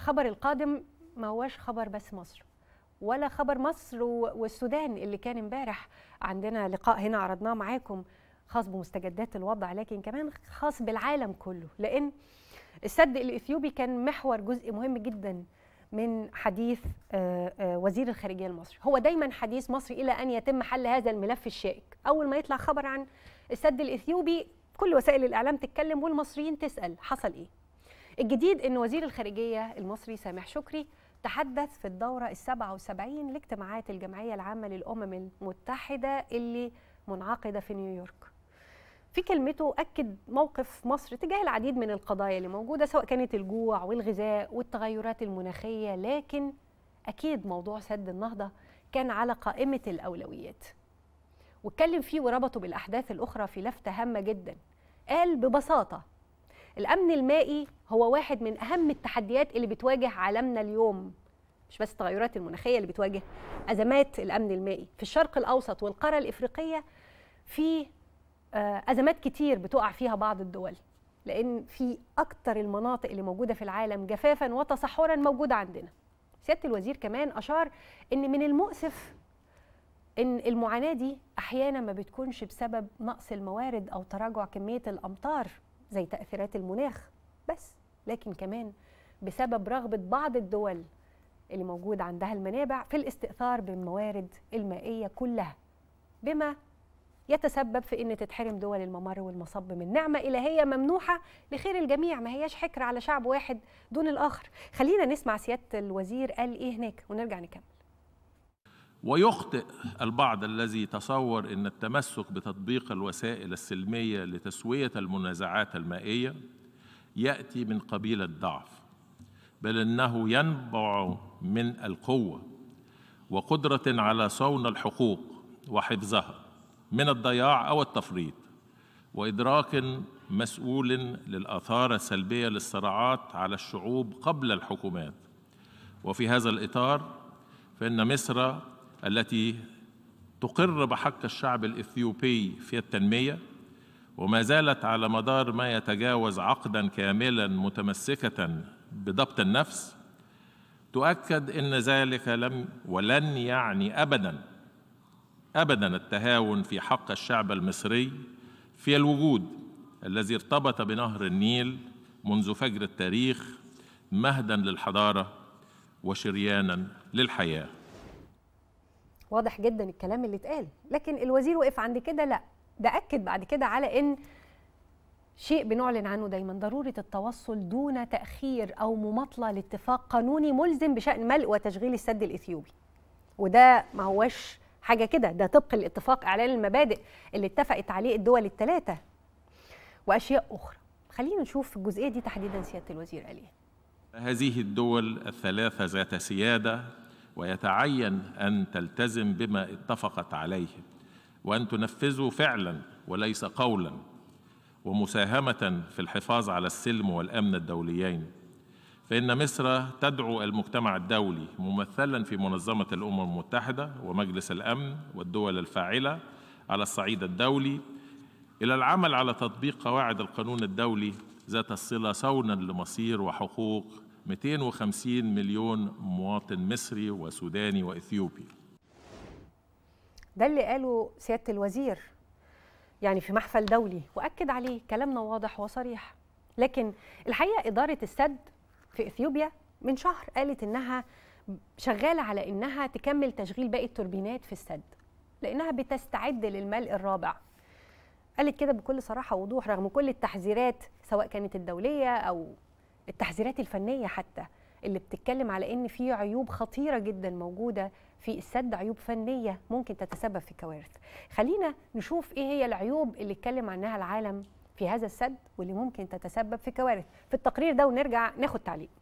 الخبر القادم ما هواش خبر بس مصر ولا خبر مصر والسودان اللي كان امبارح عندنا لقاء هنا عرضناه معاكم خاص بمستجدات الوضع لكن كمان خاص بالعالم كله لان السد الاثيوبي كان محور جزء مهم جدا من حديث آه، آه، وزير الخارجيه المصري هو دايما حديث مصر الى ان يتم حل هذا الملف الشائك اول ما يطلع خبر عن السد الاثيوبي كل وسائل الاعلام تتكلم والمصريين تسال حصل ايه الجديد أن وزير الخارجية المصري سامح شكري تحدث في الدورة ال 77 لاجتماعات الجمعية العامة للأمم المتحدة اللي منعقدة في نيويورك في كلمته أكد موقف مصر تجاه العديد من القضايا اللي موجودة سواء كانت الجوع والغذاء والتغيرات المناخية لكن أكيد موضوع سد النهضة كان على قائمة الأولويات واتكلم فيه وربطه بالأحداث الأخرى في لفتة هامة جدا قال ببساطة الامن المائي هو واحد من اهم التحديات اللي بتواجه عالمنا اليوم مش بس التغيرات المناخيه اللي بتواجه ازمات الامن المائي في الشرق الاوسط والقاره الافريقيه في آه، ازمات كتير بتقع فيها بعض الدول لان في اكتر المناطق اللي موجوده في العالم جفافا وتصحرا موجوده عندنا سياده الوزير كمان اشار ان من المؤسف ان المعاناه دي احيانا ما بتكونش بسبب نقص الموارد او تراجع كميه الامطار زي تأثيرات المناخ بس لكن كمان بسبب رغبة بعض الدول اللي موجود عندها المنابع في الاستئثار بالموارد المائية كلها بما يتسبب في ان تتحرم دول الممر والمصب من نعمه الهيه ممنوحه لخير الجميع ما هياش حكر على شعب واحد دون الاخر خلينا نسمع سياده الوزير قال ايه هناك ونرجع نكمل ويخطئ البعض الذي تصور ان التمسك بتطبيق الوسائل السلميه لتسويه المنازعات المائيه ياتي من قبيل الضعف بل انه ينبع من القوه وقدره على صون الحقوق وحفظها من الضياع او التفريط وادراك مسؤول للاثار السلبيه للصراعات على الشعوب قبل الحكومات وفي هذا الاطار فإن مصر التي تقر بحق الشعب الإثيوبي في التنمية وما زالت على مدار ما يتجاوز عقدا كاملا متمسكة بضبط النفس تؤكد ان ذلك لم ولن يعني ابدا ابدا التهاون في حق الشعب المصري في الوجود الذي ارتبط بنهر النيل منذ فجر التاريخ مهدا للحضاره وشريانا للحياه واضح جدا الكلام اللي اتقال لكن الوزير وقف عند كده لا ده اكد بعد كده على ان شيء بنعلن عنه دايما ضروره التوصل دون تاخير او مماطله لاتفاق قانوني ملزم بشان ملء وتشغيل السد الاثيوبي وده ما هوش حاجه كده ده طبق الاتفاق اعلان المبادئ اللي اتفقت عليه الدول الثلاثه واشياء اخرى خلينا نشوف الجزئيه دي تحديدا سياده الوزير عليه هذه الدول الثلاثه ذات سياده ويتعين أن تلتزم بما اتفقت عليه وأن تنفذه فعلا وليس قولا ومساهمة في الحفاظ على السلم والأمن الدوليين فإن مصر تدعو المجتمع الدولي ممثلا في منظمة الأمم المتحدة ومجلس الأمن والدول الفاعلة على الصعيد الدولي إلى العمل على تطبيق قواعد القانون الدولي ذات الصلة صونا لمصير وحقوق 250 مليون مواطن مصري وسوداني واثيوبي ده اللي قاله سياده الوزير يعني في محفل دولي واكد عليه كلامنا واضح وصريح لكن الحقيقه اداره السد في اثيوبيا من شهر قالت انها شغاله على انها تكمل تشغيل باقي التوربينات في السد لانها بتستعد للملء الرابع قالت كده بكل صراحه ووضوح رغم كل التحذيرات سواء كانت الدوليه او التحذيرات الفنيه حتى اللي بتتكلم على ان في عيوب خطيره جدا موجوده في السد عيوب فنيه ممكن تتسبب في كوارث خلينا نشوف ايه هي العيوب اللي اتكلم عنها العالم في هذا السد واللي ممكن تتسبب في كوارث في التقرير ده ونرجع ناخد تعليق